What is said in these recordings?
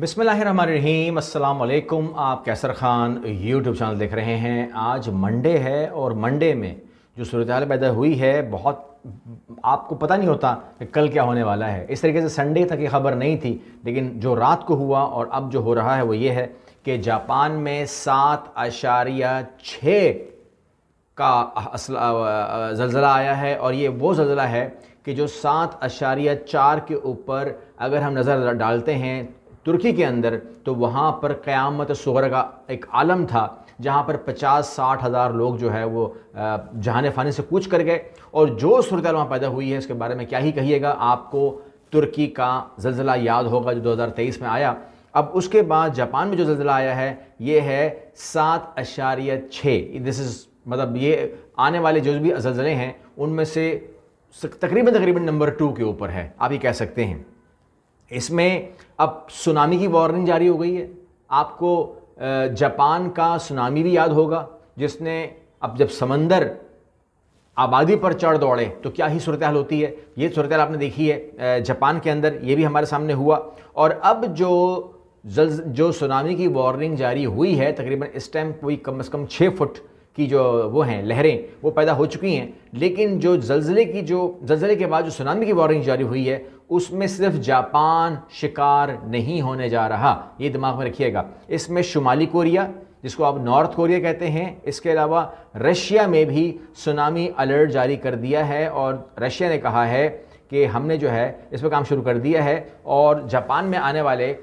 बिसमीम अल्लाम आप कैसर ख़ान यूट्यूब चैनल देख रहे हैं आज मंडे है और मंडे में जो सूरत पैदा हुई है बहुत आपको पता नहीं होता कि कल क्या होने वाला है इस तरीके से संडे तक ये खबर नहीं थी लेकिन जो रात को हुआ और अब जो हो रहा है वो ये है कि जापान में सात आशारिया छः का जलज़ला आया है और ये वो जल्जला है कि जो सात आशारिया चार के ऊपर अगर हम नज़र डालते हैं तुर्की के अंदर तो वहाँ पर क्यामत शहर का एक आलम था जहाँ पर पचास साठ हज़ार लोग जो है वो जहान फ़ानी से कूच कर गए और जो सूरत वहाँ पैदा हुई है इसके बारे में क्या ही कहिएगा आपको तुर्की का जल्जला याद होगा जो 2023 में आया अब उसके बाद जापान में जो जल्जला आया है ये है सात अशारिय छः दिस इज़ मतलब ये आने वाले जो भी जल्जले हैं उनमें से तकरीबन तकरीबन नंबर टू के ऊपर है आप ये कह सकते हैं इसमें अब सुनामी की वार्निंग जारी हो गई है आपको जापान का सुनामी भी याद होगा जिसने अब जब समंदर आबादी पर चढ़ दौड़े तो क्या ही सूरत हाल होती है ये सूरत हाल आपने देखी है जापान के अंदर ये भी हमारे सामने हुआ और अब जो जल जो सुनामी की वार्निंग जारी हुई है तकरीबन इस टाइम कोई कम से कम छः फुट की जो वो हैं लहरें वो पैदा हो चुकी हैं लेकिन जो जल्जले की जो जल्जले के बाद जो सुनामी की वार्निंग जारी हुई है उसमें सिर्फ जापान शिकार नहीं होने जा रहा ये दिमाग में रखिएगा इसमें शुमाली कोरिया जिसको आप नॉर्थ कोरिया कहते हैं इसके अलावा रशिया में भी सुनामी अलर्ट जारी कर दिया है और रशिया ने कहा है कि हमने जो है इस पर काम शुरू कर दिया है और जापान में आने वाले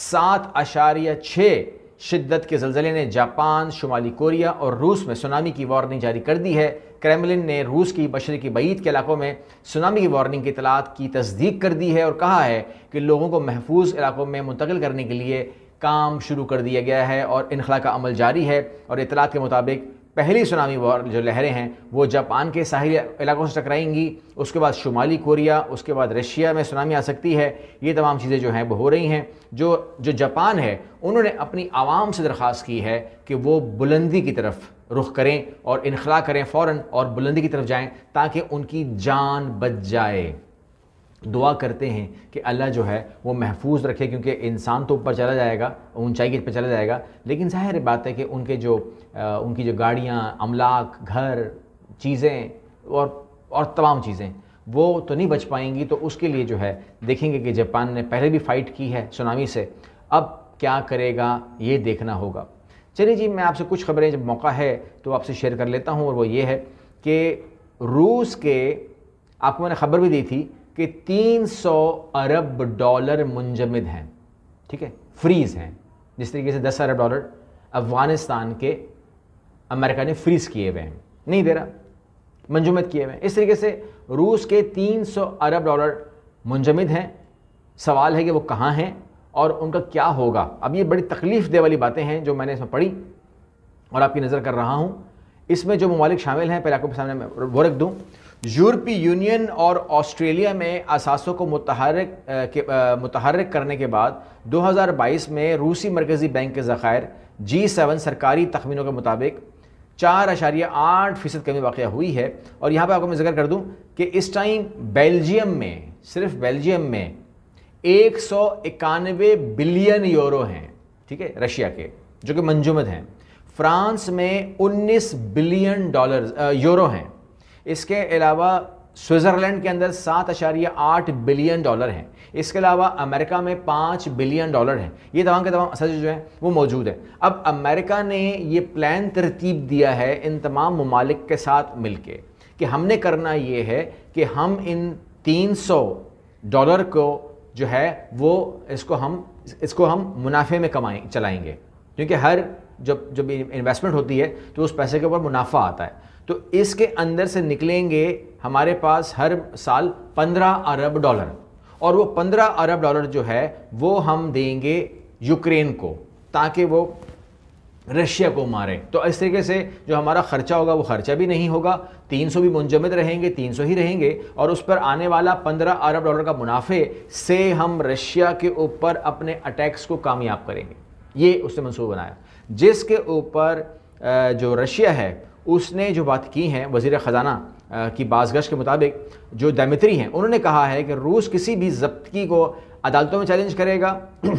सात आशार्य छः शिद्दत के जलजिले ने जापान शुमाली कोरिया और रूस में सुनामी की वार्निंग जारी कर दी है क्रेमलिन ने रूस की की बैद के इलाकों में सुनामी की वार्निंग की इतलात की तस्दीक कर दी है और कहा है कि लोगों को महफूज इलाकों में मुंतकिल करने के लिए काम शुरू कर दिया गया है और इनखला का अमल जारी है और इतलात के मुताबिक पहली सुनामी वॉर जो लहरें हैं वो जापान के साहिल इलाकों से टकराएंगी उसके बाद शुमाली कोरिया उसके बाद रशिया में सुनामी आ सकती है ये तमाम चीज़ें जो हैं वो हो रही हैं जो जो जापान है उन्होंने अपनी आवाम से दरख्वास्त की है कि वो बुलंदी की तरफ रुख करें और इनखला करें फ़ौर और बुलंदी की तरफ जाएँ ताकि उनकी जान बच जाए दुआ करते हैं कि अल्लाह जो है वो महफूज रखे क्योंकि इंसान तो ऊपर चला जाएगा ऊंचाई पर चला जाएगा लेकिन जाहिर बात है कि उनके जो आ, उनकी जो गाड़ियाँ अमलाक घर चीज़ें और और तमाम चीज़ें वो तो नहीं बच पाएंगी तो उसके लिए जो है देखेंगे कि जापान ने पहले भी फ़ाइट की है सुनामी से अब क्या करेगा ये देखना होगा चलिए जी मैं आपसे कुछ खबरें जब मौका है तो आपसे शेयर कर लेता हूँ और वो ये है कि रूस के आपको मैंने खबर भी दी थी कि 300 अरब डॉलर मुंजमद हैं ठीक है फ्रीज हैं जिस तरीके से 10 अरब डॉलर अफ़गानिस्तान के अमेरिका ने फ्रीज किए हुए हैं नहीं दे रहा मंजमद किए हुए हैं इस तरीके से रूस के 300 अरब डॉलर मुंजमद हैं सवाल है कि वो कहाँ हैं और उनका क्या होगा अब ये बड़ी तकलीफ दे वाली बातें हैं जो मैंने इसमें पढ़ी और आपकी नज़र कर रहा हूँ इसमें जो ममालिक शामिल हैं पहले आपको सामने वो रख दूँ यूरोपीय यूनियन और ऑस्ट्रेलिया में असासों को मुतहरक मुतहरक करने के बाद 2022 में रूसी मरकज़ी बैंक के ज़ख़ायर जी सेवन सरकारी तखमीनों के मुताबिक चार अशारिया आठ फ़ीसद कमी वाक़ हुई है और यहाँ पर आपको मैं जिक्र कर दूँ कि इस टाइम बेल्जियम में सिर्फ बेल्जियम में एक सौ इक्यानवे बिलियन यूरो हैं ठीक है रशिया के जो कि मंजुमद हैं फ्रांस में 19 बिलियन डॉलर यूरो हैं इसके अलावा स्विट्ज़रलैंड के अंदर सात अशारिया आठ बिलियन डॉलर हैं इसके अलावा अमेरिका में पाँच बिलियन डॉलर हैं ये तमाम के तमाम असर जो हैं वो मौजूद है अब अमेरिका ने ये प्लान तरतीब दिया है इन तमाम ममालिक के साथ मिल के कि हमने करना ये है कि हम इन तीन सौ डॉलर को जो है वो इसको हम इसको हम मुनाफे में कमाएँ चलाएँगे क्योंकि हर जब जब इन्वेस्टमेंट होती है तो उस पैसे के ऊपर मुनाफा आता है तो इसके अंदर से निकलेंगे हमारे पास हर साल पंद्रह अरब डॉलर और वो पंद्रह अरब डॉलर जो है वो हम देंगे यूक्रेन को ताकि वो रशिया को मारे तो इस तरीके से जो हमारा खर्चा होगा वो खर्चा भी नहीं होगा 300 भी मुंजमद रहेंगे 300 ही रहेंगे और उस पर आने वाला 15 अरब डॉलर का मुनाफे से हम रशिया के ऊपर अपने अटैक्स को कामयाब करेंगे ये उसने मंसूब बनाया जिसके ऊपर जो रशिया है उसने जो बात की है वजीर ख़जाना की बाजगश के मुताबिक जो दमित्री हैं उन्होंने कहा है कि रूस किसी भी जब्तगी को अदालतों में चैलेंज करेगा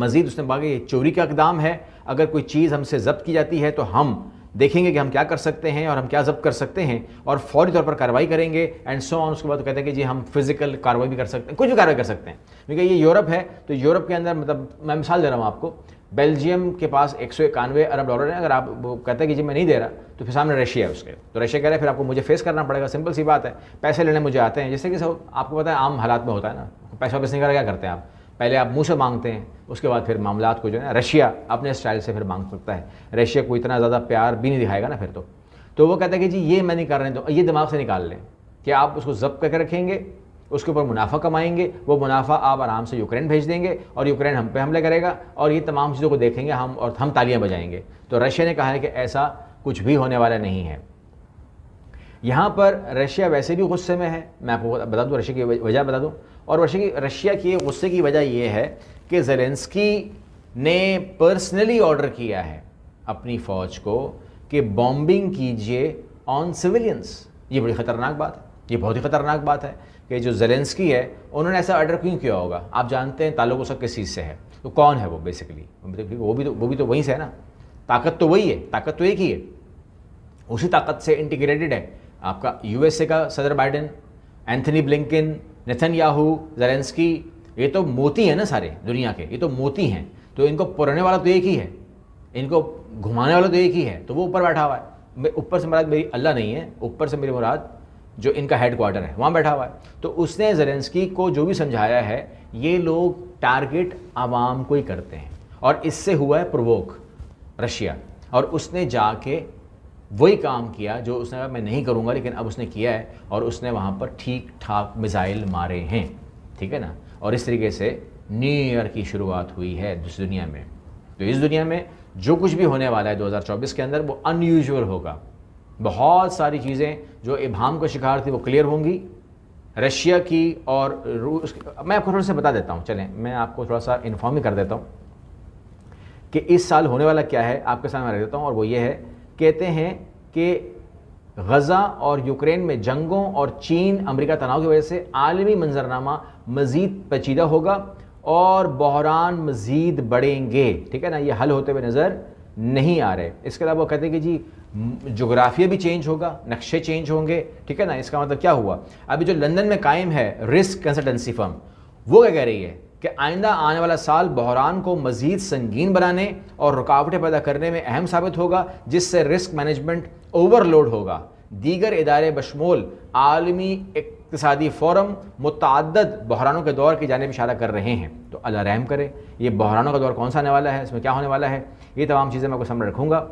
मज़ीद उसने कहा कि चोरी का इकदाम है अगर कोई चीज़ हमसे जब्त की जाती है तो हम देखेंगे कि हम क्या कर सकते हैं और हम क्या जब्त कर सकते हैं और फौरी तौर पर कार्रवाई करेंगे एंड सो ऑन उसके बाद कहते हैं कि जी हम फिजिकल कार्रवाई भी कर सकते हैं कुछ भी कार्रवाई कर सकते हैं क्योंकि ये यूरोप है तो यूरोप के अंदर मतलब मैं मिसाल दे रहा हूँ आपको बेल्जियम के पास एक सौ इक्यानवे अरब डॉलर है अगर आप वो कहते हैं कि जी मैं नहीं दे रहा तो फिर सामने रशिया है उसके तो रशिया कह रहे हैं फिर आपको मुझे फेस करना पड़ेगा सिंपल सी बात है पैसे लेने मुझे आते हैं जैसे कि सब आपको पता है आम हालात में होता है ना पैसा वापस नहीं कर क्या करते हैं आप पहले आप मुंह से मांगते हैं उसके बाद फिर मामला को जो है ना रशिया अपने स्टाइल से फिर मांग सकता है रशिया को इतना ज़्यादा प्यार भी नहीं दिखाएगा ना फिर तो तो वो कहता है कि जी ये मैं नहीं कर रहे तो ये दिमाग से निकाल लें कि आप उसको जब्त करके रखेंगे उसके ऊपर मुनाफा कमाएंगे वो मुनाफा आप आराम से यूक्रेन भेज देंगे और यूक्रेन हम पे हमला करेगा और ये तमाम चीज़ों को देखेंगे हम और हम तालियां बजाएंगे तो रशिया ने कहा है कि ऐसा कुछ भी होने वाला नहीं है यहाँ पर रशिया वैसे भी गुस्से में है मैं आपको बता दूँ रशिया की वजह बता दूँ और रशिया की रशिया की गुस्से की वजह यह है कि जेलेंस्की ने पर्सनली ऑर्डर किया है अपनी फ़ौज को कि बॉम्बिंग कीजिए ऑन सिविलियंस ये बड़ी ख़तरनाक बात है ये बहुत ही ख़तरनाक बात है कि जो जेलेंस्की है उन्होंने ऐसा ऑर्डर क्यों किया होगा आप जानते हैं ताल्लुक उसका किस चीज़ से है तो कौन है वो बेसिकली मतलब वो भी तो वो भी तो वहीं से है ना ताकत तो वही है ताकत तो एक ही है उसी ताकत से इंटीग्रेटेड है आपका यूएसए का सदर Biden Antony Blinken Netanyahu Zelensky ये तो मोती हैं ना सारे दुनिया के ये तो मोती हैं तो इनको पुराने वाला तो एक ही है इनको घुमाने वाला तो एक ही है तो वो ऊपर बैठा हुआ है ऊपर से मुराद मेरी अल्लाह नहीं है ऊपर से मेरी मुराद जो इनका हेड क्वार्टर है वहाँ बैठा हुआ है तो उसने जरेंसकी को जो भी समझाया है ये लोग टारगेट आवाम को ही करते हैं और इससे हुआ है प्रवोक रशिया और उसने जाके वही काम किया जो उसने कहा मैं नहीं करूँगा लेकिन अब उसने किया है और उसने वहाँ पर ठीक ठाक मिज़ाइल मारे हैं ठीक है ना और इस तरीके से न्यू ईयर की शुरुआत हुई है इस दुनिया में तो इस दुनिया में जो कुछ भी होने वाला है 2024 के अंदर वो अनयूजल होगा बहुत सारी चीज़ें जो इबाम का शिकार थी वो क्लियर होंगी रशिया की और रूस मैं आपको थोड़ा सा बता देता हूँ चलें मैं आपको थोड़ा सा इन्फॉर्म ही कर देता हूँ कि इस साल होने वाला क्या है आपके सामने रख देता हूँ और वो ये है कहते हैं कि गज़ा और यूक्रेन में जंगों और चीन अमेरिका तनाव की वजह से आलमी मंजरनामा मज़ीद पेचीदा होगा और बहरान मज़ीद बढ़ेंगे ठीक है ना ये हल होते हुए नज़र नहीं आ रहे इसके अलावा वो कहते हैं कि जी जोग्राफिया हम्म, भी चेंज होगा नक्शे चेंज होंगे ठीक है ना इसका मतलब क्या हुआ अभी जो लंदन में कायम है रिस्क कंसल्टेंसी फर्म वो क्या कह रही है कि आइंदा आने वाला साल बहरान को मजीद संगीन बनाने और रुकावटें पैदा करने में अहम साबित होगा जिससे रिस्क मैनेजमेंट ओवरलोड होगा दीगर इदारे बशमोल आलमी इकतदी फोरम मुतद बहरानों के दौर की जानब इशारा कर रहे हैं तो अल्लाह रहम करे ये बहरानों का दौर कौन सा आने वाला है इसमें क्या होने वाला है ये तमाम चीज़ें मैं आपको सामने रखूँगा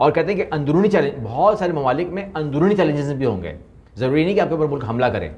और कहते हैं कि अंदरूनी चैलेंज बहुत सारे ममालिक में अंदरूनी चैलेंजेस भी होंगे ज़रूरी नहीं कि आपके ऊपर मुल्क हमला करें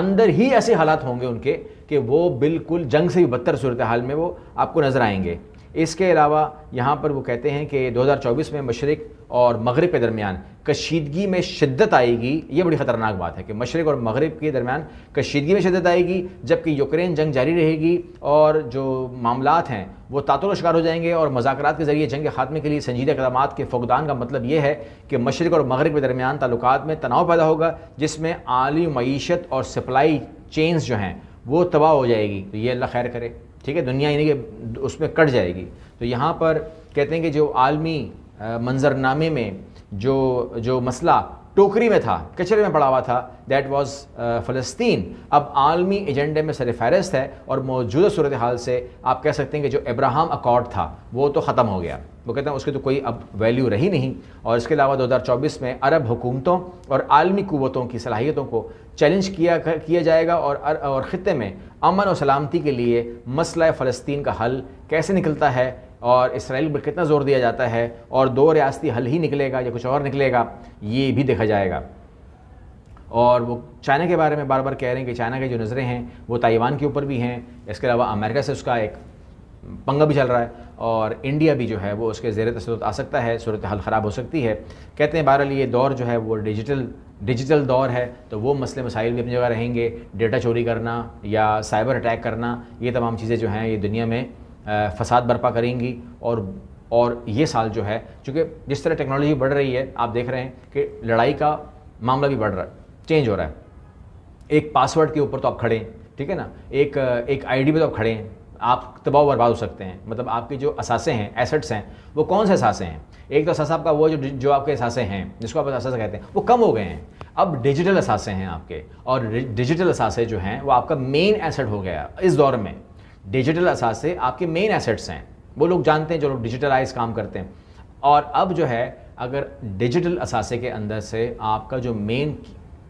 अंदर ही ऐसे हालात होंगे उनके कि वो बिल्कुल जंग से भी बदतर सूरत हाल में वो आपको नज़र आएंगे इसके अलावा यहाँ पर वो कहते हैं कि 2024 में मशरक़ और मगरब के दरमियान कशीदगी में शिद्दत आएगी ये बड़ी ख़तरनाक बात है कि मशरक और मगरब के दरमियान कशीदगी में शिद्दत आएगी जबकि यूक्रेन जंग जारी रहेगी और जो मामला हैं वो तातुल शिकार हो जाएंगे और मजाक के ज़रिए जंग के खात्मे के लिए संजीदा इकदाम के फुकदान का मतलब ये है कि मशरक और मगरब के दरमियान ताल्लुक में तनाव पैदा होगा जिसमें आली मीशत और सप्लाई चेंस जो हैं वो तबाह हो जाएगी तो ये अल्लाह खैर करे ठीक है दुनिया यानी कि उसमें कट जाएगी तो यहाँ पर कहते हैं कि जो आलमी मंजरनामे में जो जो मसला टोकरी में था कचरे में पड़ा हुआ था दैट वाज फ़लस्तीन अब आलमी एजेंडे में सर फहरस्त है और मौजूदा सूरत हाल से आप कह सकते हैं कि जो अब्राहम अकॉर्ड था वो तो ख़त्म हो गया वो कहते हैं उसकी तो कोई अब वैल्यू रही नहीं और इसके अलावा 2024 में अरब हुकूमतों और आलमी कुतों की सलाहियतों को चैलेंज किया किया जाएगा और और ख़त्े में अमन और सलामती के लिए मसला फ़लस्तीन का हल कैसे निकलता है और इसराइल पर कितना जोर दिया जाता है और दो रियासती हल ही निकलेगा या कुछ और निकलेगा ये भी देखा जाएगा और वो चाइना के बारे में बार बार कह रहे हैं कि चाइना की जो नज़रें हैं वो ताइवान के ऊपर भी हैं इसके अलावा अमेरिका से उसका एक पंगा भी चल रहा है और इंडिया भी जो है वो उसके ज़ेर तसरत आ सकता है सूरत हाल ख़राब हो सकती है कहते हैं बहरहाल ये दौर जो है वो डिजिटल डिजिटल दौर है तो वो मसले मसाइल भी अपनी जगह रहेंगे डेटा चोरी करना या साइबर अटैक करना ये तमाम चीज़ें जो हैं ये दुनिया में फसाद बर्पा करेंगी और और ये साल जो है चूँकि जिस तरह टेक्नोलॉजी बढ़ रही है आप देख रहे हैं कि लड़ाई का मामला भी बढ़ रहा है चेंज हो रहा है एक पासवर्ड के ऊपर तो आप खड़े हैं ठीक है ना एक एक आईडी पे तो आप खड़े हैं आप तबाव बर्बाद हो सकते हैं मतलब आपके जो असासे हैं एसेट्स हैं वो कौन से असासे हैं एक तो असासा आपका वो जो जो आपके असासे हैं जिसको आप असासा कहते हैं वो कम हो गए हैं अब डिजिटल असासे हैं आपके और डिजिटल असासे जो हैं वो आपका मेन एसेट हो गया इस दौर में डिजिटल असासे आपके मेन एसेट्स हैं वो लोग जानते हैं जो लोग डिजिटलाइज काम करते हैं और अब जो है अगर डिजिटल असासे के अंदर से आपका जो मेन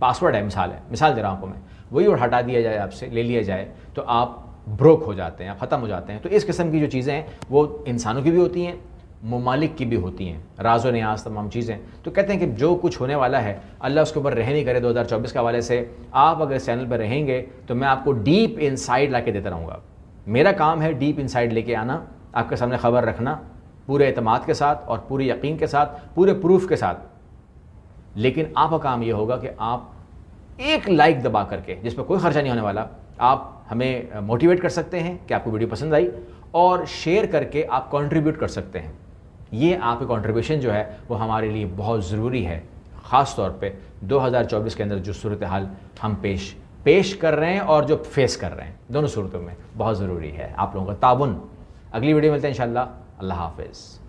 पासवर्ड है मिसाल है मिसाल दे रहा हूँ आपको मैं वही और हटा दिया जाए आपसे ले लिया जाए तो आप ब्रोक हो जाते हैं ख़त्म हो जाते हैं तो इस किस्म की जो चीज़ें हैं वो इंसानों की भी होती हैं ममालिक की भी होती हैं राजो न्याज तमाम चीज़ें तो कहते हैं कि जो कुछ होने वाला है अल्लाह उसके ऊपर रह नहीं करे 2024 के हवाले से आप अगर इस चैनल पर रहेंगे तो मैं आपको डीप इनसाइड ला के देता रहूँगा मेरा काम है डीप इनसाइड लेके आना आपके सामने ख़बर रखना पूरे अतमाद के साथ और पूरे यकीन के साथ पूरे प्रूफ के साथ लेकिन आपका काम ये होगा कि आप एक लाइक दबा करके जिस पर कोई ख़र्चा नहीं होने वाला आप हमें मोटिवेट कर सकते हैं कि आपको वीडियो पसंद आई और शेयर करके आप कंट्रीब्यूट कर सकते हैं ये आपके कंट्रीब्यूशन जो है वो हमारे लिए बहुत ज़रूरी है ख़ास तौर पे 2024 के अंदर जो सूरत हाल हम पेश पेश कर रहे हैं और जो फेस कर रहे हैं दोनों सूरतों में बहुत ज़रूरी है आप लोगों का ताउन अगली वीडियो मिलते हैं इन अल्लाह हाफिज़